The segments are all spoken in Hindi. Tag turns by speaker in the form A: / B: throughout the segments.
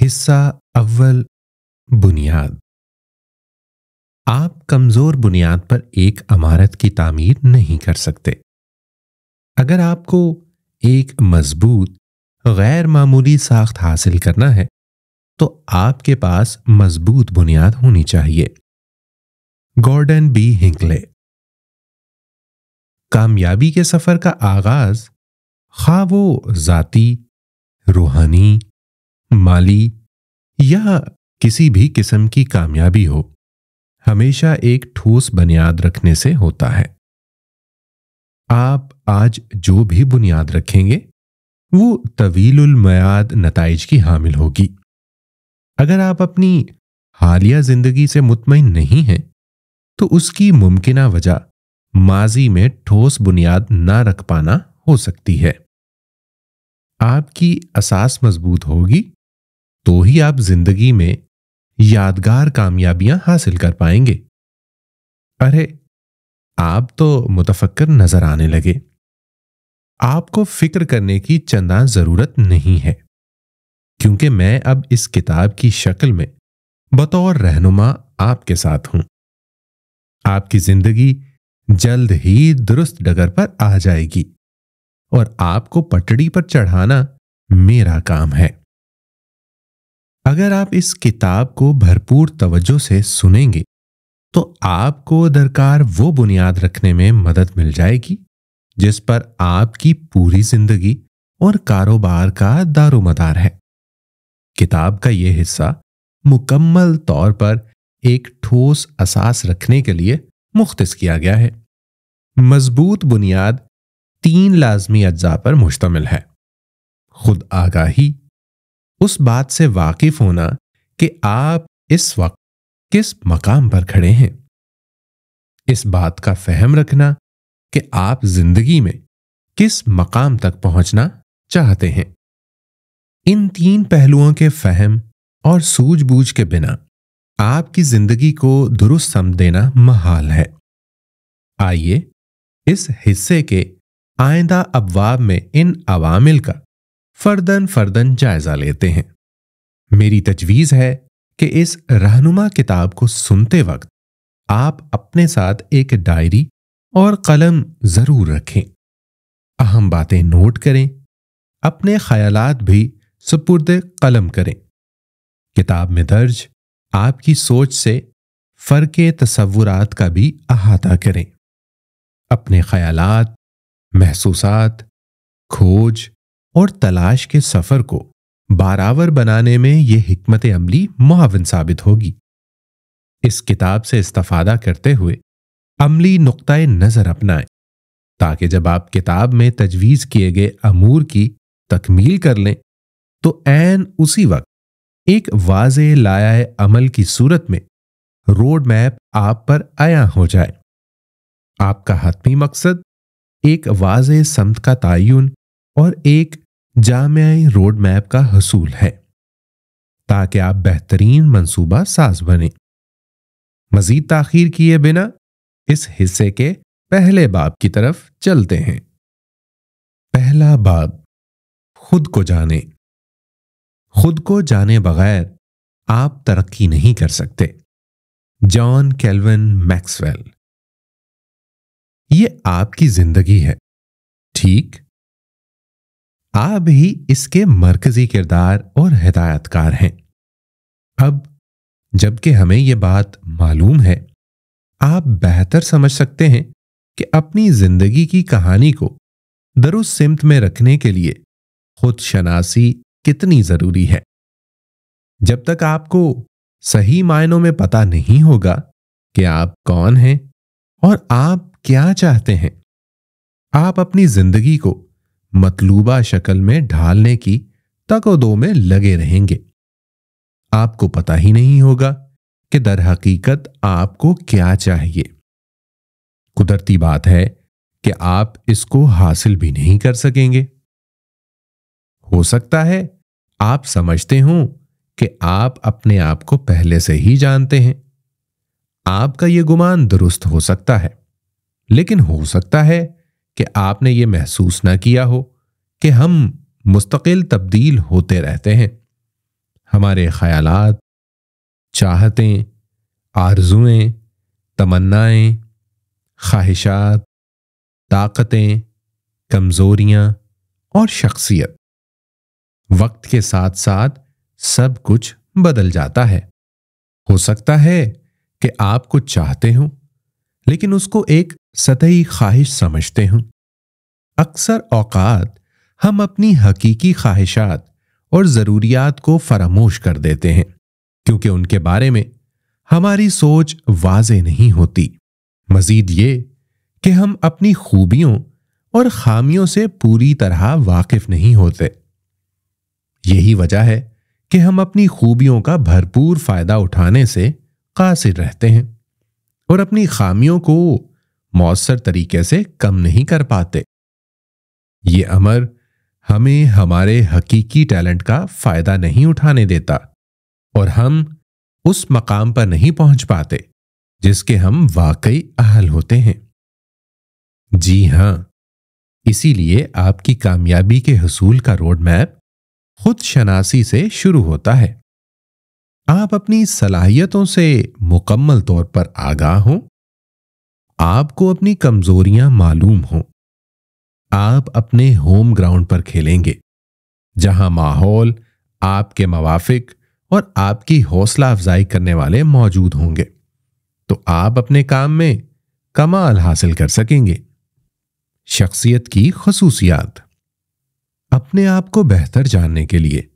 A: हिस्सा अव्वल बुनियाद आप कमज़ोर बुनियाद पर एक अमारत की तामीर नहीं कर सकते अगर आपको एक मजबूत गैर मामूली साख्त हासिल करना है तो आपके पास मजबूत बुनियाद होनी चाहिए गॉर्डन बी हिंकले कामयाबी के सफ़र का आगाज़ खा वो ज़ाती रूहानी माली या किसी भी किस्म की कामयाबी हो हमेशा एक ठोस बुनियाद रखने से होता है आप आज जो भी बुनियाद रखेंगे वो तवील तवीलमयाद नतज की हामिल होगी अगर आप अपनी हालिया जिंदगी से मुतमिन नहीं हैं तो उसकी मुमकिन वजह माजी में ठोस बुनियाद ना रख पाना हो सकती है आपकी असास मजबूत होगी तो ही आप जिंदगी में यादगार कामयाबियां हासिल कर पाएंगे अरे आप तो मुतफक्र नजर आने लगे आपको फिक्र करने की चंदा जरूरत नहीं है क्योंकि मैं अब इस किताब की शक्ल में बतौर रहनुमा आपके साथ हूं आपकी जिंदगी जल्द ही दुरुस्त डगर पर आ जाएगी और आपको पटड़ी पर चढ़ाना मेरा काम है अगर आप इस किताब को भरपूर तवज्जो से सुनेंगे तो आपको दरकार वो बुनियाद रखने में मदद मिल जाएगी जिस पर आपकी पूरी जिंदगी और कारोबार का दारोमदार है किताब का ये हिस्सा मुकम्मल तौर पर एक ठोस असास रखने के लिए मुख्त किया गया है मजबूत बुनियाद तीन लाजमी अज्जा पर मुश्तमिल है खुद आगाही उस बात से वाकिफ होना कि आप इस वक्त किस मकाम पर खड़े हैं इस बात का फहम रखना कि आप जिंदगी में किस मकाम तक पहुंचना चाहते हैं इन तीन पहलुओं के फहम और सूझबूझ के बिना आपकी जिंदगी को दुरुस्त सम देना महाल है आइए इस हिस्से के आइंदा अबवाब में इन अवामिल का फर्दन फर्दन जायजा लेते हैं मेरी तजवीज़ है कि इस रहनुमा किताब को सुनते वक्त आप अपने साथ एक डायरी और कलम ज़रूर रखें अहम बातें नोट करें अपने ख्यालात भी सुपुर्द कलम करें किताब में दर्ज आपकी सोच से फ़र्क तस्वुरात का भी अहाता करें अपने ख्यालात महसूसात खोज और तलाश के सफर को बारावर बनाने में ये हमत अमली मुआवन साबित होगी इस किताब से इस्तफादा करते हुए अमली नुक़ नज़र अपनाएं ताकि जब आप किताब में तजवीज़ किए गए अमूर की तकमील कर लें तो एन उसी वक्त एक वाज लाया अमल की सूरत में रोड मैप आप पर आया हो जाए आपका हतमी मकसद एक वाज समत का तयन और एक जामयाई रोड मैप का हसूल है ताकि आप बेहतरीन मंसूबा साज बने मजीद तखीर किए बिना इस हिस्से के पहले बाब की तरफ चलते हैं पहला बाब खुद को जाने खुद को जाने बगैर आप तरक्की नहीं कर सकते जॉन कैल्विन मैक्सवेल ये आपकी जिंदगी है ठीक आप ही इसके मरकजी किरदार और हिदायतकार हैं अब जबकि हमें ये बात मालूम है आप बेहतर समझ सकते हैं कि अपनी जिंदगी की कहानी को दुरुस्त सिमत में रखने के लिए खुद शनासी कितनी ज़रूरी है जब तक आपको सही मायनों में पता नहीं होगा कि आप कौन हैं और आप क्या चाहते हैं आप अपनी जिंदगी को मतलूबा शक्ल में ढालने की तकोदो में लगे रहेंगे आपको पता ही नहीं होगा कि दर हकीकत आपको क्या चाहिए कुदरती बात है कि आप इसको हासिल भी नहीं कर सकेंगे हो सकता है आप समझते हो कि आप अपने आप को पहले से ही जानते हैं आपका यह गुमान दुरुस्त हो सकता है लेकिन हो सकता है कि आपने ये महसूस ना किया हो कि हम मुस्तकिल तब्दील होते रहते हैं हमारे ख्याल चाहतें आरजुएं तमन्नाएं ख्वाहिशात ताकतें कमजोरियां और शख्सियत वक्त के साथ साथ सब कुछ बदल जाता है हो सकता है कि आप कुछ चाहते हों लेकिन उसको एक सतही ख्वाहिश समझते हूँ अक्सर औकात हम अपनी हकीकी ख्वाहिशात और ज़रूरियात को फरामोश कर देते हैं क्योंकि उनके बारे में हमारी सोच वाज नहीं होती मजीद ये कि हम अपनी खूबियों और खामियों से पूरी तरह वाकिफ नहीं होते यही वजह है कि हम अपनी खूबियों का भरपूर फायदा उठाने से कासिर रहते हैं और अपनी खामियों को मौसर तरीके से कम नहीं कर पाते ये अमर हमें हमारे हकीकी टैलेंट का फायदा नहीं उठाने देता और हम उस मकाम पर नहीं पहुंच पाते जिसके हम वाकई अहल होते हैं जी हां इसीलिए आपकी कामयाबी के हसूल का रोड मैप खुद शनासी से शुरू होता है आप अपनी सलाहियतों से मुकम्मल तौर पर आगाह हों आपको अपनी कमजोरियां मालूम हों आप अपने होम ग्राउंड पर खेलेंगे जहां माहौल आपके मवाफिक और आपकी हौसला अफजाई करने वाले मौजूद होंगे तो आप अपने काम में कमाल हासिल कर सकेंगे शख्सियत की खसूसियात अपने आप को बेहतर जानने के लिए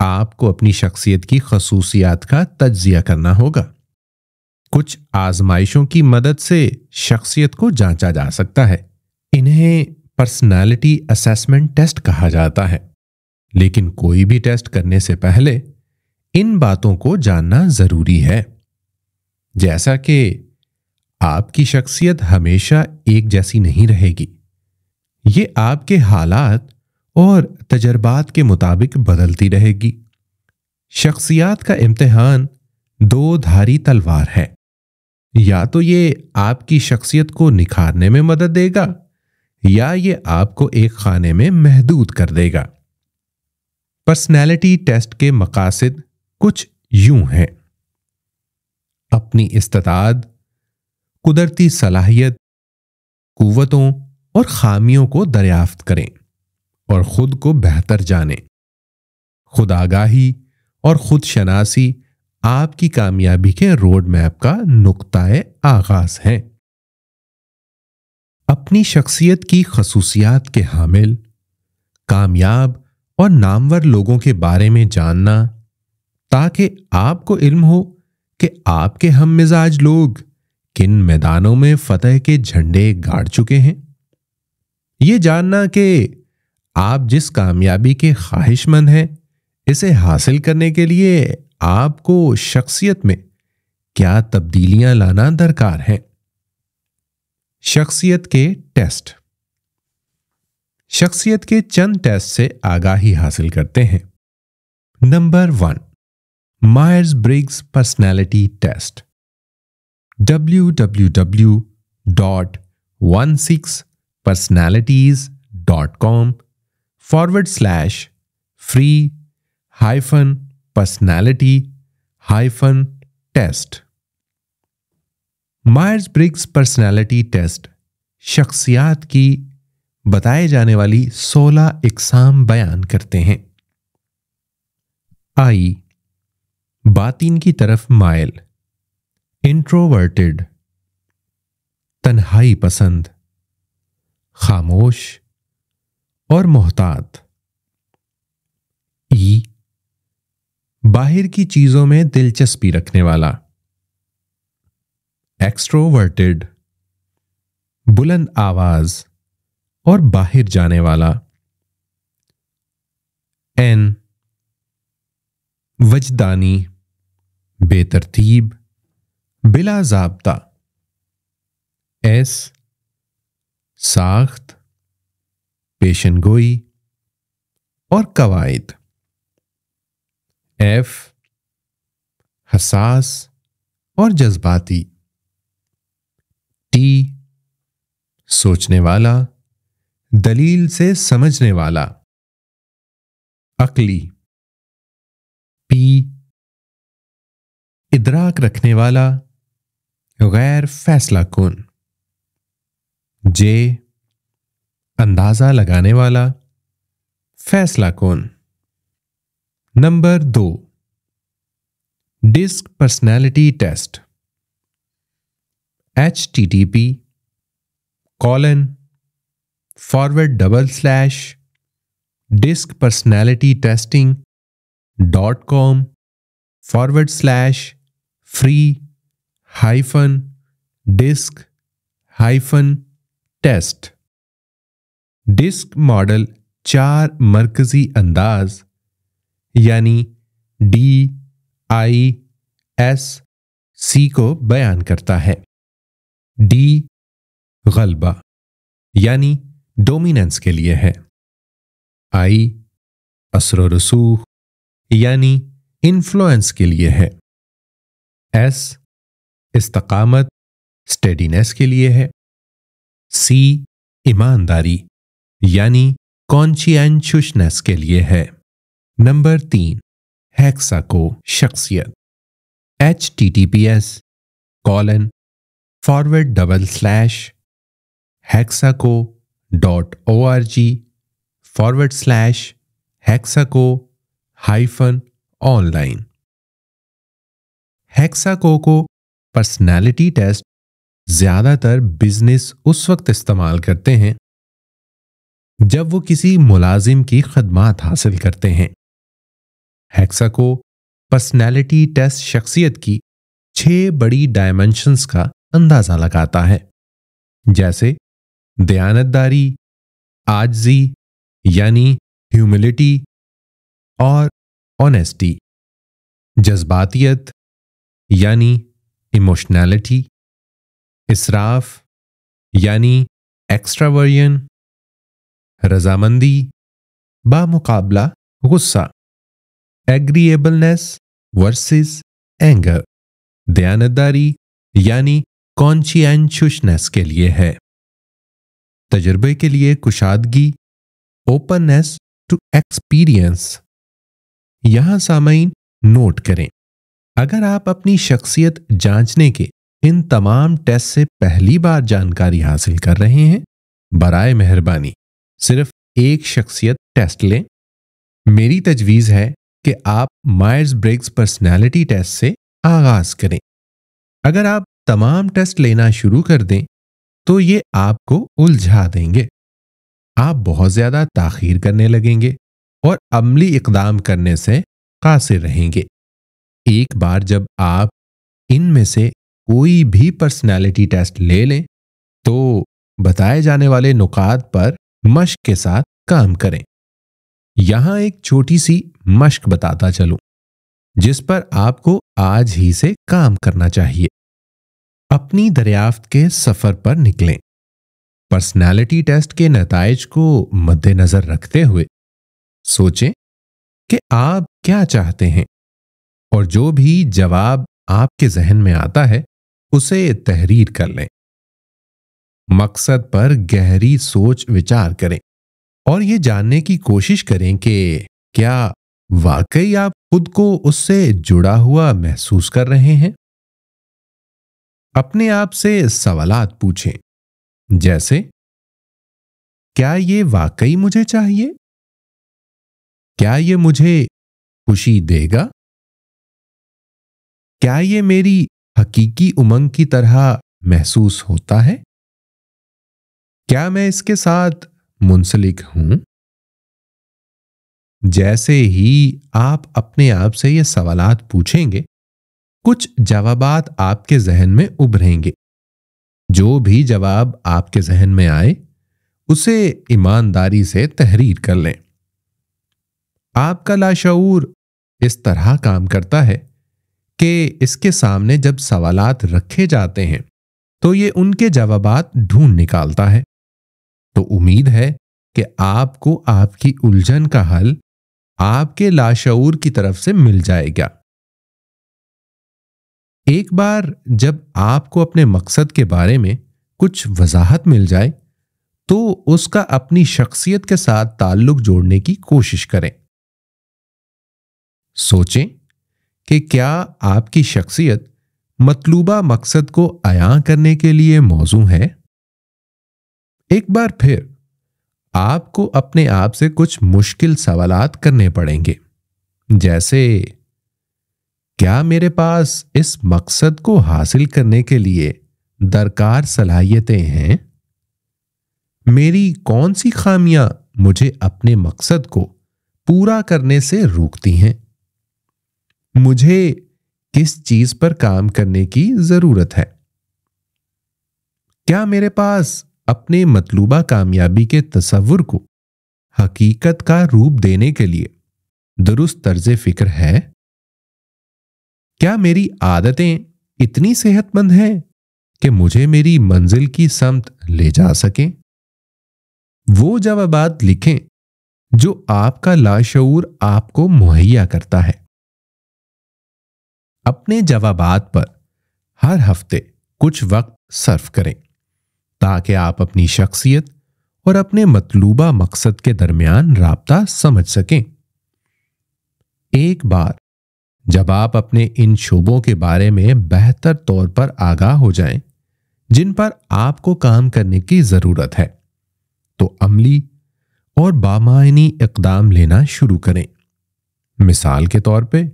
A: आपको अपनी शख्सियत की खसूसियात का तजिया करना होगा कुछ आजमाइशों की मदद से शख्सियत को जांचा जा सकता है इन्हें पर्सनालिटी असेसमेंट टेस्ट कहा जाता है लेकिन कोई भी टेस्ट करने से पहले इन बातों को जानना जरूरी है जैसा कि आपकी शख्सियत हमेशा एक जैसी नहीं रहेगी ये आपके हालात और तजर्बात के मुताबिक बदलती रहेगी शख्सियात का इम्तहान दो धारी तलवार है या तो ये आपकी शख्सियत को निखारने में मदद देगा या ये आपको एक खाने में महदूद कर देगा पर्सनैलिटी टेस्ट के मकासद कुछ यूं हैं अपनी इस्तात कुदरती सलाहियत कुवतों और खामियों को दरियाफ्त करें और खुद को बेहतर जाने खुद आगाही और खुद शनासी आपकी कामयाबी के रोड मैप का नुकताए आगाज है अपनी शख्सियत की खसूसियात के हामिल कामयाब और नामवर लोगों के बारे में जानना ताकि आपको इल्म हो कि आपके हम मिजाज लोग किन मैदानों में फतेह के झंडे गाड़ चुके हैं ये जानना कि आप जिस कामयाबी के ख्वाहिशमंद हैं इसे हासिल करने के लिए आपको शख्सियत में क्या तब्दीलियां लाना दरकार है शख्सियत के टेस्ट शख्सियत के चंद टेस्ट से आगाही हासिल करते हैं number one Myers Briggs personality test W W W dot one six personalities dot com forward slash free hyphen personality hyphen test Myers Briggs personality test शख्सियात की बताए जाने वाली 16 इकसाम बयान करते हैं आई बातिन की तरफ माइल इंट्रोवर्टेड तन्हाई पसंद खामोश और मोहतात ई बाहर की चीजों में दिलचस्पी रखने वाला एक्सट्रोवर्टेड बुलंद आवाज और बाहर जाने वाला एन वजदानी बेतरतीब बिला जाबता एस साख्त पेशन गोई और कवायद एफ हसास और जज्बाती टी सोचने वाला दलील से समझने वाला अकली पी इदराक रखने वाला गैर फैसला कौन जे अंदाजा लगाने वाला फैसला कौन नंबर दो DISC personality test H T T P colon forward double slash disc personality testing dot com forward slash free hyphen disc hyphen test DISC model चार मरकजी अंदाज यानी डी आई एस सी को बयान करता है डी गलबा यानी डोमिनेंस के लिए है आई असर रसूख यानी इन्फ्लुएंस के लिए है एस इस्तकामत स्टेडीनेस के लिए है सी ईमानदारी यानी कॉन्शियनशुशनेस के लिए है नंबर तीन हैक्सा को शख्सियत H T T P S colon forward double slash hexaco dot O R G forward slash hexaco hyphen online hexaco को पर्सनैलिटी टेस्ट ज़्यादातर बिजनेस उस वक्त इस्तेमाल करते हैं जब वो किसी मुलाजिम की खदमात हासिल करते हैं हेक्सा को पर्सनैलिटी टेस्ट शख्सियत की छह बड़ी डायमेंशंस का अंदाजा लगाता है जैसे दयानतदारी आजजी यानी ह्यूमिलिटी और ऑनेस्टी जज्बातियत यानी इमोशनैलिटी इसराफ यानी एक्स्ट्रावर्जन रजामंदी बामुकाबला गुस्सा एग्रीएबलनेस वर्सेस एंगर दयानतदारी यानी कॉन्शियनशुशनेस के लिए है तजर्बे के लिए कुशादगी ओपननेस टू एक्सपीरियंस यहां सामयीन नोट करें अगर आप अपनी शख्सियत जांचने के इन तमाम टेस्ट से पहली बार जानकारी हासिल कर रहे हैं बरए मेहरबानी सिर्फ एक शख्सियत टेस्ट लें मेरी तजवीज़ है कि आप मायर्स ब्रिग्स पर्सनैलिटी टेस्ट से आगाज़ करें अगर आप तमाम टेस्ट लेना शुरू कर दें तो ये आपको उलझा देंगे आप बहुत ज़्यादा ताखीर करने लगेंगे और अमली इकदाम करने से कासिर रहेंगे एक बार जब आप इनमें से कोई भी पर्सनैलिटी टेस्ट ले लें तो बताए जाने वाले नुकात पर मश्क के साथ काम करें यहां एक छोटी सी मश्क बताता चलूं जिस पर आपको आज ही से काम करना चाहिए अपनी दरियाफ्त के सफर पर निकलें पर्सनालिटी टेस्ट के नतज को मद्देनजर रखते हुए सोचें कि आप क्या चाहते हैं और जो भी जवाब आपके जहन में आता है उसे तहरीर कर लें मकसद पर गहरी सोच विचार करें और ये जानने की कोशिश करें कि क्या वाकई आप खुद को उससे जुड़ा हुआ महसूस कर रहे हैं अपने आप से सवालात पूछें जैसे क्या ये वाकई मुझे चाहिए क्या ये मुझे खुशी देगा क्या ये मेरी हकीकी उमंग की तरह महसूस होता है क्या मैं इसके साथ मुंसलिक हूं जैसे ही आप अपने आप से ये सवालात पूछेंगे कुछ जवाब आपके जहन में उभरेंगे जो भी जवाब आपके जहन में आए उसे ईमानदारी से तहरीर कर लें आपका लाशूर इस तरह काम करता है कि इसके सामने जब सवालात रखे जाते हैं तो ये उनके जवाबात ढूंढ निकालता है तो उम्मीद है कि आपको आपकी उलझन का हल आपके लाशऊर की तरफ से मिल जाएगा एक बार जब आपको अपने मकसद के बारे में कुछ वजाहत मिल जाए तो उसका अपनी शख्सियत के साथ ताल्लुक जोड़ने की कोशिश करें सोचें कि क्या आपकी शख्सियत मतलूबा मकसद को आया करने के लिए मौजू है एक बार फिर आपको अपने आप से कुछ मुश्किल सवाल करने पड़ेंगे जैसे क्या मेरे पास इस मकसद को हासिल करने के लिए दरकार सलाहियतें हैं मेरी कौन सी खामियां मुझे अपने मकसद को पूरा करने से रोकती हैं मुझे किस चीज पर काम करने की जरूरत है क्या मेरे पास अपने मतलूबा कामयाबी के तस्वुर को हकीकत का रूप देने के लिए दुरुस्त तर्ज फिक्र है क्या मेरी आदतें इतनी सेहतमंद हैं कि मुझे मेरी मंजिल की समत ले जा सकें वो जवाब लिखें जो आपका लाशूर आपको मुहैया करता है अपने जवाबात पर हर हफ्ते कुछ वक्त सर्फ करें ताकि आप अपनी शख्सियत और अपने मतलूबा मकसद के दरमियान रबता समझ सकें एक बार जब आप अपने इन शोबों के बारे में बेहतर तौर पर आगाह हो जाएं, जिन पर आपको काम करने की ज़रूरत है तो अमली और बामायनी इकदाम लेना शुरू करें मिसाल के तौर पे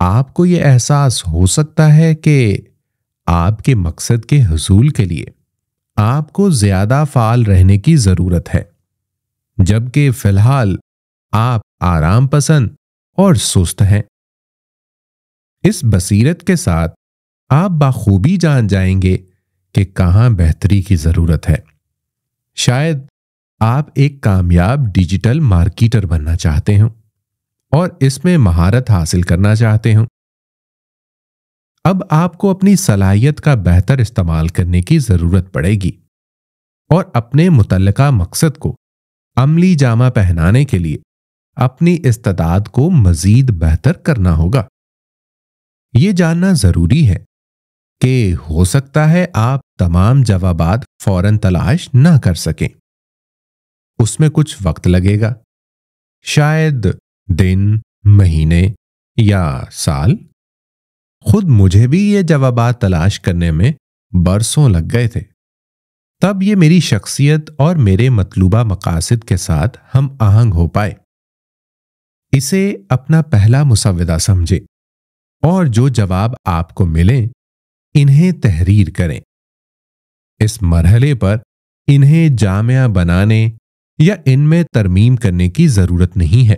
A: आपको यह एहसास हो सकता है कि आपके मकसद के हसूल के लिए आपको ज्यादा फाल रहने की जरूरत है जबकि फिलहाल आप आराम पसंद और सुस्त हैं इस बसीरत के साथ आप बाखूबी जान जाएंगे कि कहां बेहतरी की ज़रूरत है शायद आप एक कामयाब डिजिटल मार्केटर बनना चाहते हो और इसमें महारत हासिल करना चाहते हो अब आपको अपनी सलाहियत का बेहतर इस्तेमाल करने की ज़रूरत पड़ेगी और अपने मुतलका मकसद को अमली जामा पहनाने के लिए अपनी इस्ताद को मजीद बेहतर करना होगा ये जानना ज़रूरी है कि हो सकता है आप तमाम जवाब फौरन तलाश ना कर सकें उसमें कुछ वक्त लगेगा शायद दिन महीने या साल खुद मुझे भी ये जवाब तलाश करने में बरसों लग गए थे तब ये मेरी शख्सियत और मेरे मतलूबा मकासद के साथ हम आहंग हो पाए इसे अपना पहला मुसविदा समझे और जो जवाब आपको मिले इन्हें तहरीर करें इस मरहले पर इन्हें जामिया बनाने या इनमें तरमीम करने की ज़रूरत नहीं है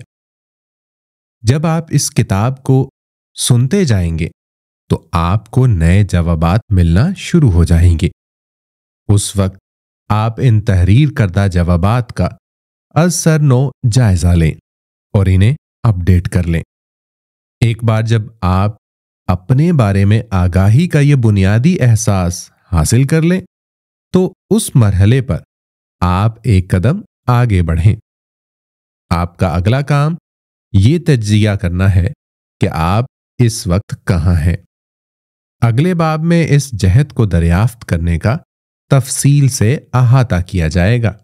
A: जब आप इस किताब को सुनते जाएंगे तो आपको नए जवाब मिलना शुरू हो जाएंगे उस वक्त आप इन तहरीर करदा जवाबात का असर नो जायजा लें और इन्हें अपडेट कर लें एक बार जब आप अपने बारे में आगाही का यह बुनियादी एहसास हासिल कर लें तो उस मरहले पर आप एक कदम आगे बढ़ें आपका अगला काम ये तजिया करना है कि आप इस वक्त कहाँ हैं अगले बाब में इस जहद को दरियाफ्त करने का तफसील से अहाता किया जाएगा